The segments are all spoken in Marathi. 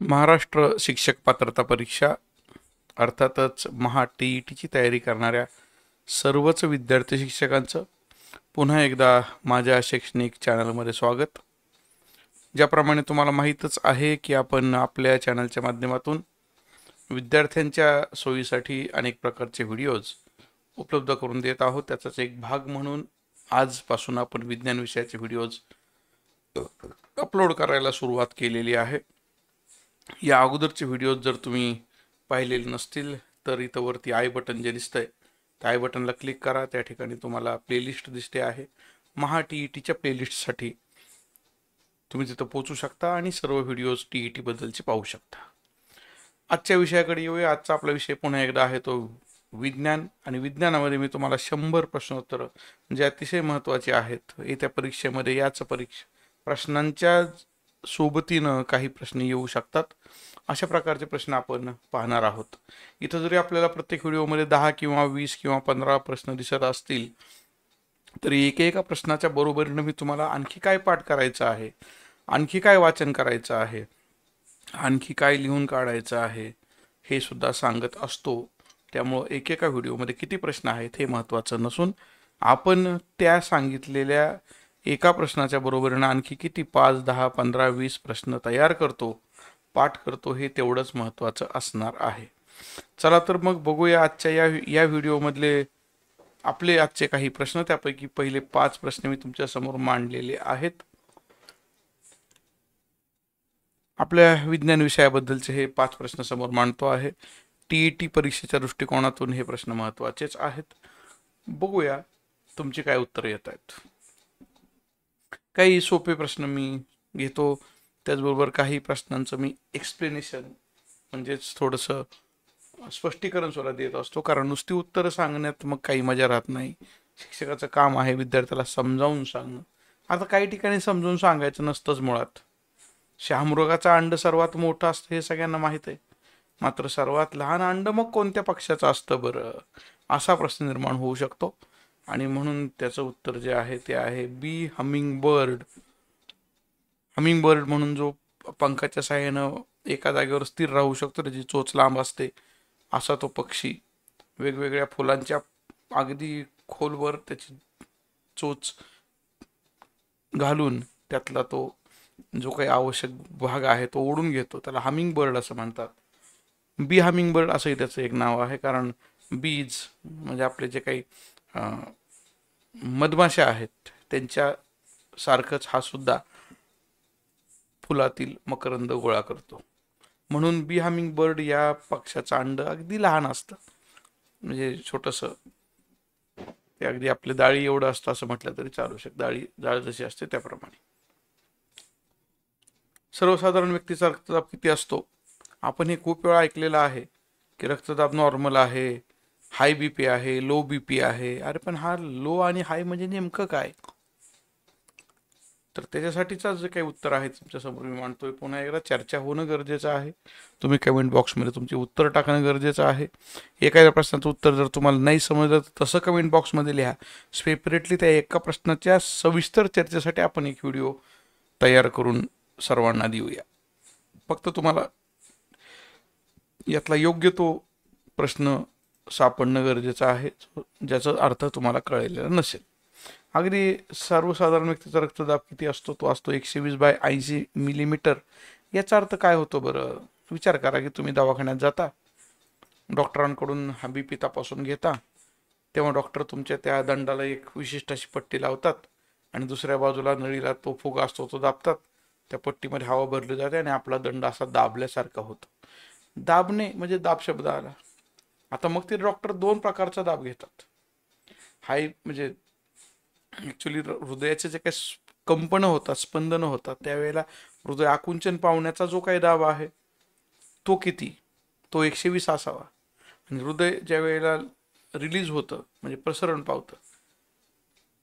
महाराष्ट्र शिक्षक पात्रता परीक्षा अर्थातच महा टी ई e टीची तयारी करणाऱ्या सर्वच विद्यार्थी शिक्षकांचं पुन्हा एकदा माझ्या शैक्षणिक चॅनलमध्ये स्वागत ज्याप्रमाणे तुम्हाला माहीतच आहे की आपण आपल्या चॅनलच्या माध्यमातून विद्यार्थ्यांच्या सोयीसाठी अनेक प्रकारचे व्हिडिओज उपलब्ध करून देत आहोत त्याचाच एक भाग म्हणून आजपासून आपण विज्ञान विषयाचे व्हिडिओज अपलोड करायला सुरुवात केलेली आहे या अगोदरचे व्हिडिओज जर तुम्ही पाहिलेले नसतील तर इथं वरती आय बटन जे दिसतंय त्या आय बटनला क्लिक करा त्या ठिकाणी तुम्हाला प्लेलिस्ट दिसते आहे महा टी ई e टीच्या प्लेलिस्टसाठी तुम्ही तिथं पोचू शकता आणि सर्व व्हिडिओज टी ई e टीबद्दलचे पाहू शकता आजच्या विषयाकडे येऊया आजचा आपला विषय पुन्हा एकदा आहे तो विज्ञान आणि विज्ञानामध्ये मी तुम्हाला शंभर प्रश्नोत्तर जे अतिशय महत्त्वाचे आहेत येत्या परीक्षेमध्ये याच परीक्षा प्रश्नांच्या सोबतीनं काही प्रश्न येऊ शकतात अशा प्रकारचे प्रश्न आपण पाहणार आहोत इथं जरी आपल्याला प्रत्येक व्हिडिओमध्ये दहा किंवा वीस किंवा पंधरा प्रश्न दिसत असतील तरी एकेका प्रश्नाच्या बरोबरीनं मी तुम्हाला आणखी काय पाठ करायचं आहे आणखी काय वाचन करायचं आहे आणखी काय लिहून काढायचं आहे हे सुद्धा सांगत असतो त्यामुळं एकेका व्हिडिओमध्ये किती प्रश्न आहेत हे महत्त्वाचं नसून आपण त्या सांगितलेल्या एका प्रश्नाच्या बरोबरीनं आणखी किती पाच दहा पंधरा वीस प्रश्न तयार करतो पाठ करतो हे तेवढंच महत्त्वाचं असणार आहे चला तर मग बघूया आजच्या या या व्हिडिओमधले आपले आजचे काही प्रश्न त्यापैकी पहिले पाच प्रश्न मी तुमच्या समोर मांडलेले आहेत आपल्या विज्ञान विषयाबद्दलचे हे पाच प्रश्न समोर मांडतो आहे टी टी परीक्षेच्या दृष्टिकोनातून हे प्रश्न महत्त्वाचेच आहेत बघूया तुमची काय उत्तरं येत आहेत काही सोपे प्रश्न मी घेतो त्याचबरोबर काही प्रश्नांचं मी एक्सप्लेनेशन म्हणजेच थोडंसं स्पष्टीकरण सुद्धा देत असतो कारण नुसती उत्तरं सांगण्यात मग काही मजा राहत नाही शिक्षकाचं काम आहे विद्यार्थ्याला समजावून सांगणं आता काही ठिकाणी समजून सांगायचं नसतंच मुळात श्यामृगाचा अंड सर्वात मोठं असतं हे सगळ्यांना माहीत आहे मात्र सर्वात लहान अंड मग कोणत्या पक्षाचं असतं बरं असा प्रश्न निर्माण होऊ शकतो आणि म्हणून त्याचं उत्तर जे आहे ते आहे B humming bird humming bird म्हणून जो पंखाच्या सहाय्यानं एका जागेवर स्थिर राहू शकतो त्याची चोच लांब असते असा तो पक्षी वेगवेगळ्या फुलांच्या अगदी खोलवर त्याची चोच घालून त्यातला तो जो काही आवश्यक भाग आहे तो ओढून घेतो त्याला हमिंग बर्ड असं म्हणतात बी हमिंग बर्ड असंही त्याचं एक नाव आहे कारण बीज म्हणजे आपले जे काही मधमाशा आहेत त्यांच्या सारखंच हा सुद्धा फुलातील मकरंद गोळा करतो म्हणून बी हमिंग बर्ड या पक्षाचं अंड अगदी लहान असतं म्हणजे छोटस ते अगदी आपले डाळी एवढं असतं असं म्हटलं तरी चालू शकतं डाळी डाळ जशी असते त्याप्रमाणे सर्वसाधारण व्यक्तीचा रक्तदाब किती असतो आपण हे खूप वेळा ऐकलेला आहे की रक्तदाब नॉर्मल आहे हाय बी पी आहे लो बी पी आहे अरे पण हा लो आणि हाय म्हणजे नेमकं काय तर त्याच्यासाठीचा जे काही उत्तर आहे तुमच्यासमोर मी मांडतोय पुन्हा एकदा चर्चा होणं गरजेचं आहे तुम्ही कमेंट बॉक्समध्ये तुमचे उत्तर टाकणं गरजेचं आहे एखाद्या प्रश्नाचं उत्तर जर तुम्हाला नाही समजलं तर तसं कमेंट बॉक्समध्ये लिहा सेपरेटली त्या एका प्रश्नाच्या सविस्तर चर्चेसाठी आपण एक व्हिडिओ तयार करून सर्वांना देऊया फक्त तुम्हाला यातला योग्य तो प्रश्न सापडणं गरजेचं आहे ज्याचा अर्थ तुम्हाला कळलेला नसेल अगदी सर्वसाधारण व्यक्तीचा रक्तदाब किती असतो तो असतो एकशे वीस बाय ऐंशी मिलीमीटर याचा अर्थ काय होतो बरं विचार करा की तुम्ही दवाखान्यात जाता डॉक्टरांकडून हा बी पी तपासून घेता तेव्हा डॉक्टर तुमच्या त्या दंडाला एक विशिष्ट अशी पट्टी लावतात आणि दुसऱ्या बाजूला नळीला तो फुगा असतो तो दाबतात त्या पट्टीमध्ये हवा भरली जाते आणि आपला दंड असा दाबल्यासारखा होतो दाबणे म्हणजे दाब शब्द आला आता मग ते डॉक्टर दोन प्रकारचा दाब घेतात हाय म्हणजे ॲक्च्युली हृदयाचे जे काही कंपनं होतात स्पंदनं होतात त्यावेळेला हृदय आकुंचन पावण्याचा जो काही दाब आहे तो किती तो एकशे वीस असावा आणि हृदय ज्या वेळेला रिलीज होतं म्हणजे प्रसरण पावतं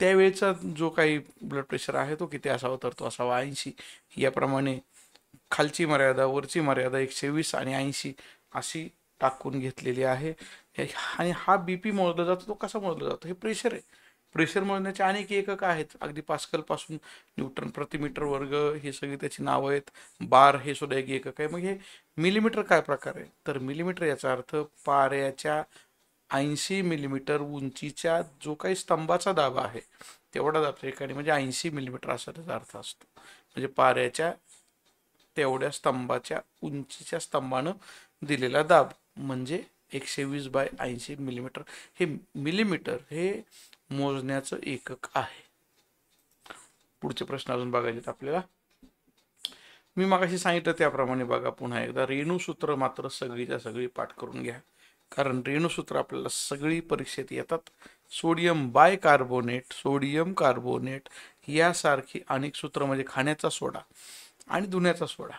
त्यावेळेचा जो काही ब्लड प्रेशर आहे तो किती असावा तर तो असावा ऐंशी याप्रमाणे खालची मर्यादा वरची मर्यादा एकशे वीस आणि ऐंशी अशी टाकून घेतलेली आहे आणि हा बी पी मोजला जातो तो कसा मोजला जातो हे प्रेशर आहे प्रेशर मोजण्याचे अनेक एकक आहेत अगदी पासकलपासून न्यूटन प्रतिमीटर वर्ग हे सगळी त्याची नावं आहेत बार हे सुद्धा एक एकक आहे मग हे मिलीमीटर काय प्रकार आहे तर मिलीमीटर याचा अर्थ पाऱ्याच्या ऐंशी मिलीमीटर उंचीच्या जो काही स्तंभाचा दाबा आहे तेवढा दाबच्या ठिकाणी म्हणजे ऐंशी मिलीमीटर असा त्याचा अर्थ असतो म्हणजे पाऱ्याच्या तेवढ्या स्तंभाच्या उंचीच्या स्तंभानं दिलेला दाब म्हणजे एकशे वीस बाय ऐंशी मिलीमीटर हे मिलीमीटर हे मोजण्याचं एकक आहे पुढचे प्रश्न अजून बघायचे आपल्याला मी मागाशी सांगितलं त्याप्रमाणे बघा पुन्हा एकदा रेणूसूत्र मात्र सगळीच्या सगळी पाठ करून घ्या कारण रेणूसूत्र आपल्याला सगळी परीक्षेत येतात sodium bicarbonate sodium carbonate यासारखी अनेक सूत्र म्हणजे खाण्याचा सोडा आणि धुण्याचा सोडा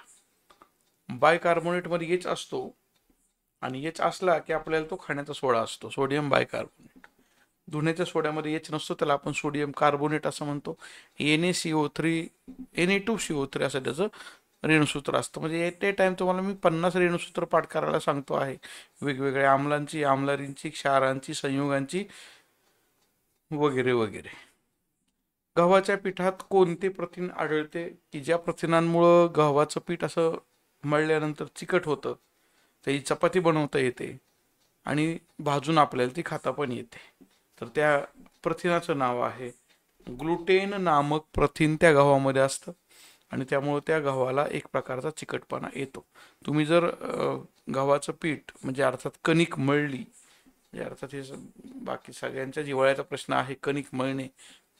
बाय कार्बोनेटमध्ये हेच असतो आणि एच असला की आपल्याला तो खाण्याचा सोडा असतो सोडियम बायकार्बोनेट धुण्याच्या सोड्यामध्ये एच नसतो त्याला आपण सोडियम कार्बोनेट असं म्हणतो N A C O three N A two C O three असं त्याचं रेणूसूत्र असतं म्हणजे एट ए टाइम तुम्हाला मी पन्नास रेणूसूत्र पाठ करायला सांगतो आहे वेगवेगळ्या आमलांची आमलारींची क्षारांची संयुगांची वगैरे वगैरे गव्हाच्या पिठात कोणते प्रथिन आढळते की ज्या प्रथिनांमुळं गव्हाचं पीठ असं मळल्यानंतर चिकट होतं त्याची ही चपाती बनवता येते आणि भाजून आपल्याला ती खाता पण येते तर त्या प्रथिनाचं नाव आहे ग्लुटेन नामक प्रथिन त्या गव्हामध्ये असतं आणि त्यामुळं त्या गव्हाला एक प्रकारचा चिकटपणा येतो तुम्ही जर गव्हाचं पीठ म्हणजे अर्थात कणिक मळली म्हणजे अर्थात हे बाकी सगळ्यांच्या जिवाळ्याचा प्रश्न आहे कणिक मळणे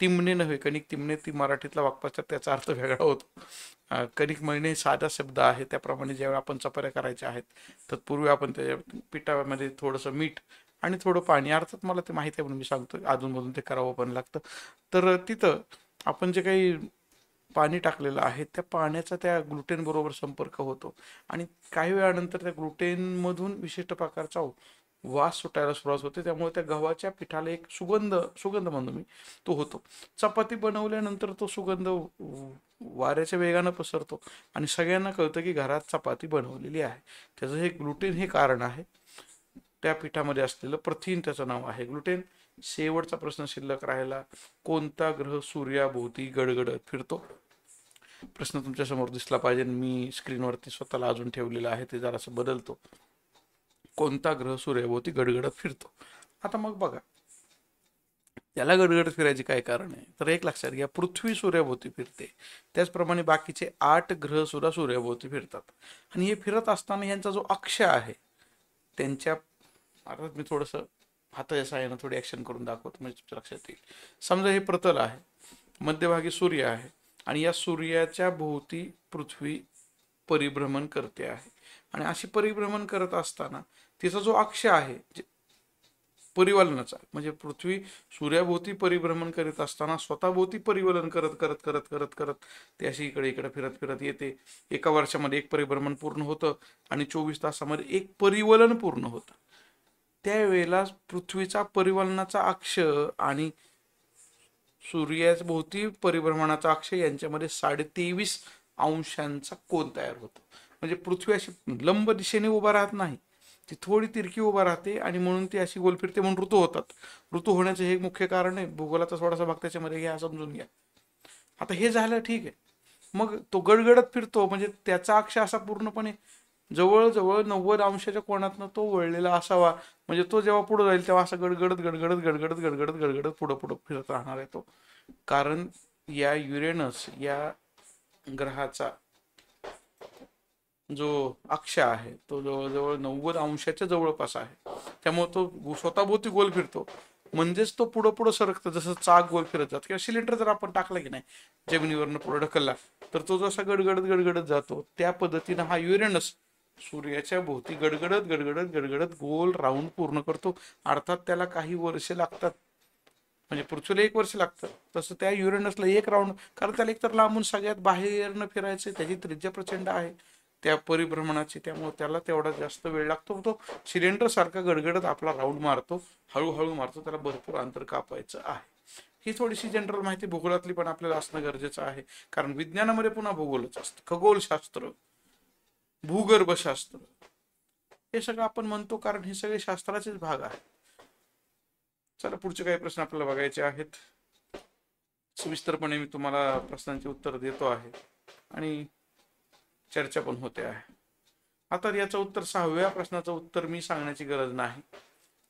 तिमणे नव्हे कणिक तिमणे ती मराठीतला वाक्पाश्चात त्याचा अर्थ वेगळा होतो कणिक महिने साधा शब्द आहे त्याप्रमाणे ज्यावेळी आपण चपऱ्या करायच्या आहेत तत्पूर्वी आपण त्याच्या पिठामध्ये थोडंसं मीठ आणि थोडं पाणी अर्थात मला ते माहिती आहे म्हणून मी सांगतो अधूनमधून ते करावं पण लागतं तर तिथं आपण जे काही पाणी टाकलेलं आहे त्या पाण्याचा त्या ग्लुटेन बरोबर संपर्क होतो आणि काही वेळानंतर त्या ग्लुटेनमधून विशिष्ट प्रकारचा वास सुटायला सुरुवात होते त्यामुळे त्या गव्हाच्या पिठाला एक सुगंध सुगंध म्हणतो मी तो होतो चपाती बनवल्यानंतर तो सुगंध वाऱ्याच्या वेगानं पसरतो आणि सगळ्यांना कळतं की घरात चपाती बनवलेली आहे त्याचं हे ग्लुटेन हे कारण आहे त्या पिठामध्ये असलेलं प्रथिन त्याचं नाव आहे ग्लुटेन शेवटचा प्रश्न शिल्लक राहिला कोणता ग्रह सूर्याभोवती गडगडत फिरतो प्रश्न तुमच्यासमोर दिसला पाहिजे मी स्क्रीनवरती स्वतःला अजून ठेवलेला आहे ते जरासं बदलतो कोणता ग्रह सूर्याभोवती गडगडत फिरतो आता मग बघा त्याला गडगड फिरायचे काय कारण आहे तर एक लक्षात घ्या पृथ्वी सूर्याभोवती फिरते त्याचप्रमाणे बाकीचे आठ ग्रह सुद्धा सूर्याभोवती फिरतात आणि हे फिरत असताना यांचा जो अक्ष आहे त्यांच्या अर्थात मी थोडंसं हाताच्या सहाय्यानं थोडी ऍक्शन करून दाखवतो म्हणजे तुमच्या लक्षात येईल समजा हे प्रतल आहे मध्यभागी सूर्य आहे आणि या सूर्याच्या भोवती पृथ्वी परिभ्रमण करते आहे आणि अशी परिभ्रमण करत असताना तिचा जो अक्ष आहे परिवलनाचा म्हणजे पृथ्वी सूर्याभोवती परिभ्रमण करीत असताना स्वतःभोवती परिवलन करत करत करत करत करत ते अशी इकडे इकडे फिरत फिरत येते एका वर्षामध्ये एक परिभ्रमण पूर्ण होतं आणि चोवीस तासामध्ये एक परिवलन पूर्ण होतं त्यावेळेला पृथ्वीचा परिवलनाचा अक्ष आणि सूर्याभोवती परिभ्रमणाचा अक्ष यांच्यामध्ये साडेतेवीस अंशांचा कोण तयार होतो म्हणजे पृथ्वी अशी लंब दिशेने उभा राहत नाही ती थोडी तिरकी उभा राहते आणि म्हणून ती अशी गोल फिरते म्हणून ऋतू होतात ऋतू होण्याचं हे मुख्य कारण आहे भूगोलाचा थोडासा भाग त्याच्यामध्ये घ्या समजून घ्या आता हे झालं ठीक आहे मग तो गडगडत फिरतो म्हणजे त्याचा अक्ष असा पूर्णपणे जवळजवळ नव्वद अंशाच्या कोणातनं तो वळलेला असावा म्हणजे तो जेव्हा पुढे जाईल तेव्हा असा गडगडत गडगडत गडगडत गडगडत गडगडत पुढं पुढं फिरत राहणार आहे तो कारण या युरेनस या ग्रहाचा जो अक्ष आहे तो जवळजवळ नव्वद अंशाच्या जवळपास आहे त्यामुळे तो स्वतःभोवती गोल फिरतो म्हणजेच तो पुढं पुढं सरकतो जसं चाक गोल फिरत जातो किंवा सिलेंडर जर आपण टाकला की नाही जमिनीवरनं पुढं ढकलला तर तो जसा गडगडत गडगडत जातो त्या पद्धतीनं हा युरेनस सूर्याच्या भोवती गडगडत गडगडत गडगडत गोल राऊंड पूर्ण करतो अर्थात त्याला काही वर्षे लागतात म्हणजे पृथ्वीला एक वर्ष लागतं तसं त्या युरेनसला एक राऊंड कारण त्याला एकतर लांबून सगळ्यात बाहेरनं फिरायचं त्याची त्रिज्या प्रचंड आहे त्या परिभ्रमणाची त्यामुळे त्याला तेवढा जास्त वेळ लागतो तो सिलेंडर सारखा गडगडत आपला राऊंड मारतो हळूहळू मारतो त्याला भरपूर अंतर कापायचं आहे ही थोडीशी जनरल माहिती भूगोलातली पण आपल्याला असणं गरजेचं आहे कारण विज्ञानामध्ये पुन्हा भूगोलच असतं खगोलशास्त्र भूगर्भशास्त्र हे सगळं आपण म्हणतो कारण हे सगळे शास्त्राचेच भाग आहे चला पुढचे काही प्रश्न आपल्याला बघायचे आहेत सविस्तरपणे मी तुम्हाला प्रश्नांची उत्तर देतो आहे आणि चर्चा पण होते आहे आता याचं उत्तर सहाव्या प्रश्नाचं उत्तर मी सांगण्याची गरज नाही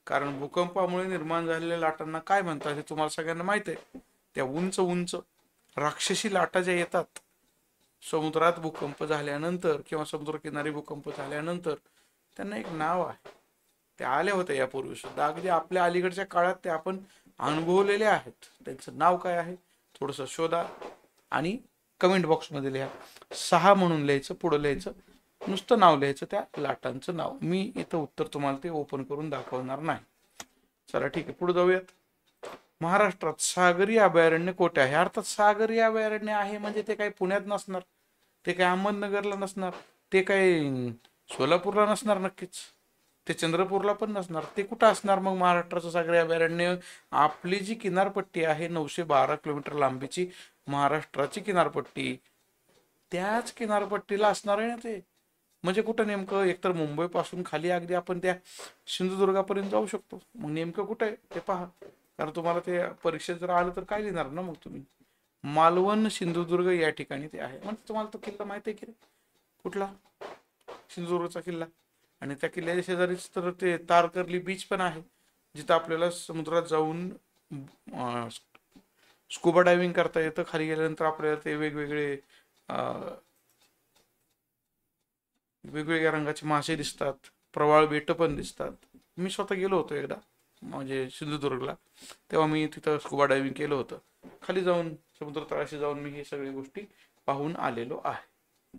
कारण भूकंपामुळे निर्माण झालेल्या लाटांना काय म्हणतात हे तुम्हाला सगळ्यांना माहित आहे त्या उंच उंच राक्षसी लाटा ज्या येतात समुद्रात भूकंप झाल्यानंतर किंवा समुद्रकिनारी भूकंप झाल्यानंतर त्यांना एक नाव आहे त्या आल्या होत्या यापूर्वी सुद्धा अगदी आपल्या अलीकडच्या काळात ते आपण अनुभवलेले आहेत त्यांचं नाव काय आहे थोडस शोधा आणि कमेंट बॉक्समध्ये लिहा सहा म्हणून लिहायचं पुढं लिहायचं नुसतं नाव लिहायचं त्या लाटांचं नाव मी इथं उत्तर तुम्हाला ते ओपन करून दाखवणार नाही चला ठीक आहे पुढे जाऊयात महाराष्ट्रात सागरी अभयारण्य कोठे आहे अर्थात सागरी अभयारण्य आहे म्हणजे ते काही पुण्यात नसणार ते काही अहमदनगरला नसणार ते काही सोलापूरला नसणार नक्कीच ते चंद्रपूरला पण नसणार ते कुठं असणार मग महाराष्ट्राचं सागरी अभयारण्य आपली जी किनारपट्टी आहे नऊशे बारा किलोमीटर लांबीची महाराष्ट्राची किनारपट्टी त्याच किनारपट्टीला असणार आहे ना ते म्हणजे कुठं नेमकं एकतर मुंबईपासून खाली अगदी आपण त्या सिंधुदुर्गापर्यंत जाऊ शकतो मग नेमकं कुठं आहे ते पहा कारण तुम्हाला ते परीक्षेत जर आलं तर काय लिहिणार ना मग तुम्ही मालवण सिंधुदुर्ग या ठिकाणी ते आहे म्हणजे तुम्हाला तो किल्ला माहिती आहे की कुठला सिंधुदुर्गचा किल्ला आणि त्या किल्ल्याच्या शेजारीच तर ते तारकर्ली बीच पण आहे जिथं आपल्याला समुद्रात जाऊन स्कुबा डायव्हिंग करता येतं खाली गेल्यानंतर आपल्याला ते वेगवेगळे वेगवेगळ्या रंगाचे मासे दिसतात प्रवाळ बेट पण दिसतात मी स्वतः गेलो होतो एकदा म्हणजे सिंधुदुर्गला तेव्हा मी तिथं स्कुबा डायव्हिंग केलं होतं खाली जाऊन समुद्र तळाशी जाऊन मी हे सगळ्या गोष्टी पाहून आलेलो आहे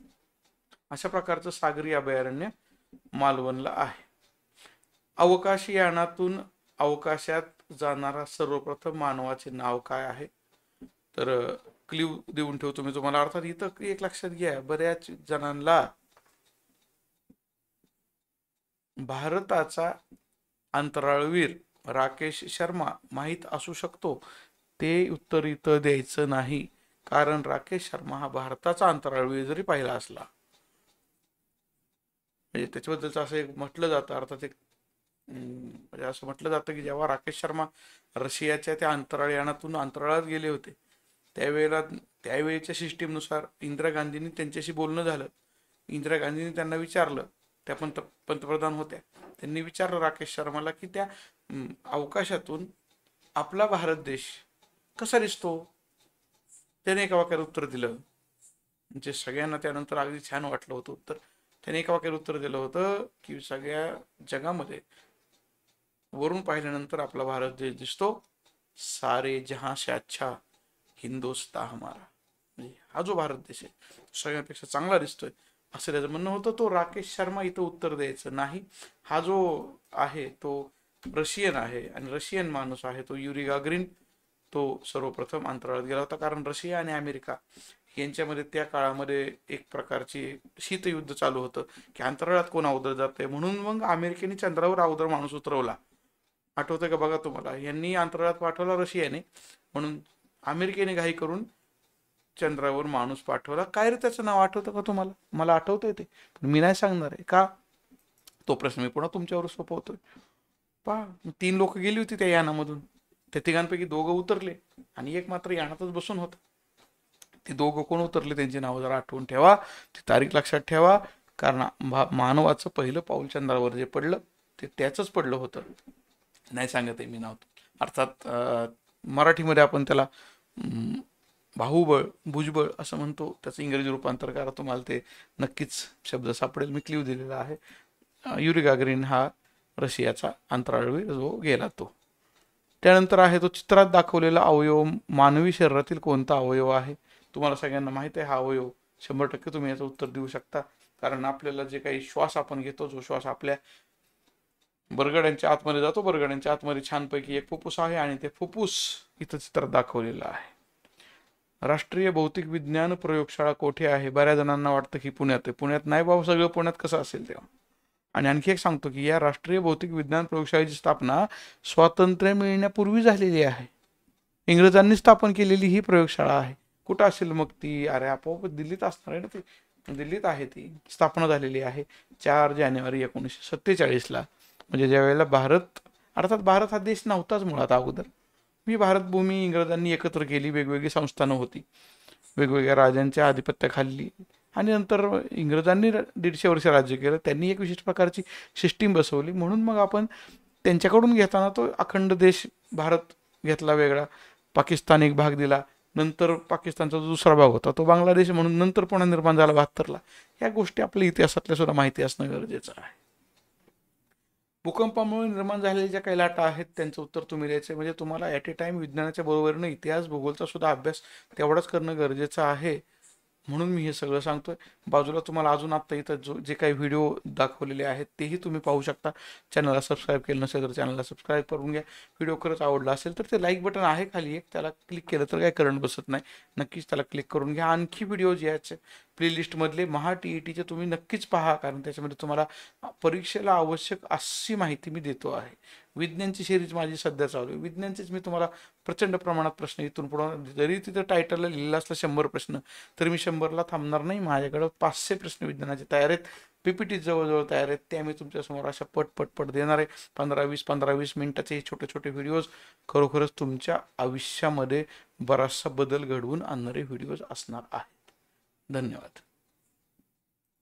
अशा प्रकारचं सागरी अभयारण्य मालवणला आहे अवकाशयानातून अवकाशात जाणारा सर्वप्रथम मानवाचे नाव काय आहे तर क्लिव देऊन ठेवतो मी तुम्हाला अर्थात इथं एक लक्षात घ्या बऱ्याच जणांना भारताचा अंतराळवीर राकेश शर्मा माहीत असू शकतो ते उत्तर इथं द्यायचं नाही कारण राकेश शर्मा हा भारताचा अंतराळवीर जरी पाहिला असला म्हणजे त्याच्याबद्दलचं असं एक म्हटलं जातं अर्थात एक म्हणजे असं म्हटलं जातं की जेव्हा राकेश शर्मा रशियाच्या त्या अंतराळयानातून अंतराळात गेले होते त्यावेळेला त्यावेळेच्या सिस्टीमनुसार इंदिरा गांधींनी त्यांच्याशी बोलणं झालं इंदिरा गांधींनी त्यांना विचारलं त्या पंत पंतप्रधान होत्या त्यांनी विचारलं राकेश शर्माला की त्या अवकाशातून आपला भारत देश कसा दिसतो त्याने एका वाक्यात उत्तर दिलं म्हणजे सगळ्यांना त्यानंतर अगदी छान वाटलं होतं उत्तर त्याने एका वाक्यात उत्तर दिलं होतं की सगळ्या जगामध्ये वरून पाहिल्यानंतर आपला भारत देश दिसतो सारे जहा से अच्छा हिंदोस्ता हमारा म्हणजे हा जो भारत देश आहे सगळ्यांपेक्षा चांगला दिसतोय असं त्याचं म्हणणं होतं तो राकेश शर्मा इथं उत्तर द्यायचं नाही हा जो आहे तो रशियन आहे आणि रशियन माणूस आहे तो युरिगा ग्रीन तो सर्वप्रथम अंतराळात गेला होता कारण रशिया आणि अमेरिका यांच्यामध्ये त्या काळामध्ये एक प्रकारची शीतयुद्ध चालू होतं की अंतराळात कोण अवदर जात आहे म्हणून मग अमेरिकेने चंद्रावर अवदर माणूस उतरवला आठवतं का बघा तुम्हाला यांनी अंतराळात पाठवला रशियाने म्हणून अमेरिकेने घाई करून चंद्रावर माणूस पाठवला काय रे त्याचं नाव आठवतं का तुम्हाला मला आठवतंय ते पण मी नाही सांगणार आहे का तो प्रश्न मी पुन्हा तुमच्यावर सोपवतोय पहा तीन लोक गेली होती त्या यानामधून त्या तिघांपैकी दोघं उतरले आणि एक मात्र यानातच बसून होता ते दोघं कोण उतरले त्यांची नावं जरा आठवून ठेवा ती तारीख लक्षात ठेवा कारण मानवाचं पहिलं पाऊल चंद्रावर जे पडलं ते त्याचंच पडलं होतं नाही सांगत आहे मी नाव अर्थात मराठीमध्ये आपण त्याला बाहुबळ भुजबळ असं म्हणतो त्याचं इंग्रजी रूपांतर करा तुम्हाला ते नक्कीच शब्द सापडेल मी क्लिव दिलेला आहे युरिगाग्रीन हा रशियाचा अंतराळवीर जो गेला तो त्यानंतर आहे तो चित्रात दाखवलेला अवयव मानवी शरीरातील कोणता अवयव आहे तुम्हाला सगळ्यांना माहीत आहे हा अवयव शंभर टक्के तुम्ही याचं उत्तर देऊ शकता कारण आपल्याला जे काही श्वास आपण घेतो जो श्वास आपल्या बरगड्यांच्या आतमध्ये जातो बरगड्यांच्या आतमध्ये छानपैकी एक फुप्फुस आहे आणि ते फुप्फुस इथं चित्र दाखवलेलं आहे राष्ट्रीय भौतिक विज्ञान प्रयोगशाळा कोठे आहे बऱ्याच जणांना वाटतं की पुण्यात आहे पुण्यात नाही बाबा सगळं पुण्यात कसं असेल तेव्हा आणि आणखी एक सांगतो की या राष्ट्रीय भौतिक विज्ञान प्रयोगशाळेची स्थापना स्वातंत्र्य मिळण्यापूर्वी झालेली आहे इंग्रजांनी स्थापन केलेली ही प्रयोगशाळा आहे कुठं असेल मग ती अरे आपोआप दिल्लीत असणार आहे ना ती दिल्लीत आहे ती स्थापना झालेली आहे चार जानेवारी एकोणीसशे सत्तेचाळीसला म्हणजे ज्या वेळेला भारत अर्थात भारत हा देश नव्हताच मुळात अगोदर मी भारतभूमी इंग्रजांनी एकत्र केली वेगवेगळी संस्थानं होती वेगवेगळ्या राजांच्या आधिपत्याखाली आणि नंतर इंग्रजांनी दीडशे वर्ष राज्य केलं त्यांनी एक विशिष्ट प्रकारची सिस्टीम बसवली म्हणून मग आपण त्यांच्याकडून घेताना तो अखंड देश भारत घेतला वेगळा पाकिस्तान एक भाग दिला नंतर पाकिस्तानचा जो दुसरा भाग होता तो बांगलादेश म्हणून नंतर पुन्हा निर्माण झाला बहात्तरला या गोष्टी आपल्या इतिहासातल्या सुद्धा माहिती असणं गरजेचं आहे भूकंपामुळे निर्माण झालेल्या ज्या काही लाटा आहेत त्यांचं उत्तर तुम्ही द्यायचं म्हणजे तुम्हाला ॲट ए टाइम विज्ञानाच्या बरोबरीनं इतिहास भूगोलचा सुद्धा अभ्यास तेवढाच करणं गरजेचं आहे म्हणून मी हे सगळं सांगतोय बाजूला तुम्हाला अजून आत्ता इथं जो जे काही व्हिडिओ दाखवलेले आहेत तेही तुम्ही पाहू शकता चॅनलला सबस्क्राईब केलं नसेल तर चॅनलला सबस्क्राईब करून घ्या व्हिडिओ खरंच आवडला असेल तर ते लाईक बटन आहे खाली एक त्याला क्लिक केलं तर काय करंट बसत नाही नक्कीच त्याला क्लिक करून घ्या आणखी व्हिडिओ जे आहेत प्लेलिस्टमधले महा टी ई e टीचे तुम्ही नक्कीच पहा कारण त्याच्यामध्ये तुम्हाला परीक्षेला आवश्यक अशी माहिती मी देतो आहे विज्ञानची सिरीज माझी सध्या चालू आहे विज्ञानचेच मी तुम्हाला प्रचंड प्रमाणात प्रश्न इथून पुढं जरी तिथं टायटलला लिहिला असला शंभर प्रश्न तरी मी शंभरला थांबणार नाही माझ्याकडं पाचशे प्रश्न विज्ञानाचे तयार आहेत पीपीटी जवळजवळ तयार आहेत ते आम्ही तुमच्यासमोर अशा पट पट देणार आहे पंधरा वीस पंधरा वीस मिनटाचे हे छोटे छोटे व्हिडिओज खरोखरच तुमच्या आयुष्यामध्ये बराचसा बदल घडवून आणणारे व्हिडिओज असणार आहे धन्यवाद